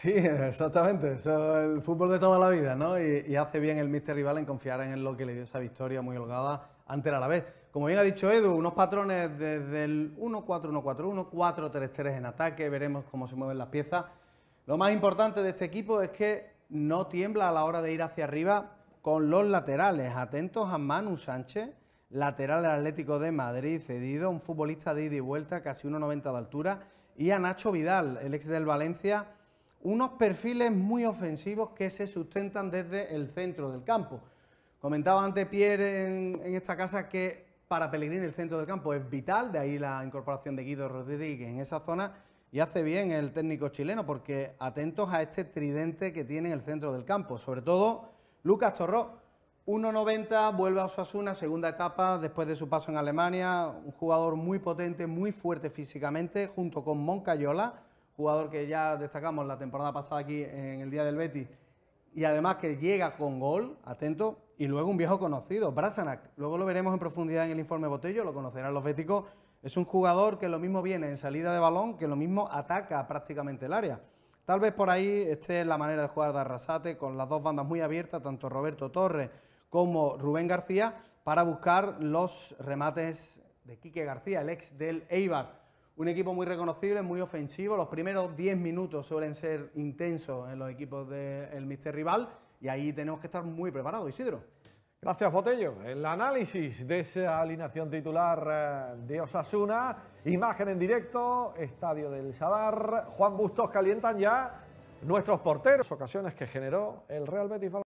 Sí, exactamente. Eso es el fútbol de toda la vida, ¿no? Y, hace bien el míster rival en confiar en lo que le dio esa victoria muy holgada ante el Alavés. Como bien ha dicho Edu, unos patrones desde el 1-4-1-4-1, 4-3-3 en ataque, veremos cómo se mueven las piezas. Lo más importante de este equipo es que no tiembla a la hora de ir hacia arriba con los laterales. Atentos a Manu Sánchez, lateral del Atlético de Madrid, cedido, un futbolista de ida y vuelta, casi 1,90 de altura, y a Nacho Vidal, el ex del Valencia, unos perfiles muy ofensivos que se sustentan desde el centro del campo. Comentaba antes Pierre en, esta casa que para Pellegrini el centro del campo es vital, de ahí la incorporación de Guido Rodríguez en esa zona, y hace bien el técnico chileno, porque atentos a este tridente que tiene en el centro del campo, sobre todo Lucas Torró, 1.90, vuelve a Osasuna, segunda etapa después de su paso en Alemania, un jugador muy potente, muy fuerte físicamente, junto con Moncayola, jugador que ya destacamos la temporada pasada aquí en el Día del Betis, y además que llega con gol, atento, y luego un viejo conocido, Brasanac. Luego lo veremos en profundidad en el informe Botello, lo conocerán los beticos Es un jugador que lo mismo viene en salida de balón, que lo mismo ataca prácticamente el área. Tal vez por ahí esté la manera de jugar de Arrasate, con las dos bandas muy abiertas, tanto Roberto Torres como Rubén García para buscar los remates de Quique García, el ex del Eibar. Un equipo muy reconocible, muy ofensivo. Los primeros 10 minutos suelen ser intensos en los equipos del Mister Rival y ahí tenemos que estar muy preparados, Isidro. Gracias, Botello. El análisis de esa alineación titular eh, de Osasuna, imagen en directo, estadio del Sadar. Juan Bustos calientan ya nuestros porteros, ocasiones que generó el Real Betis.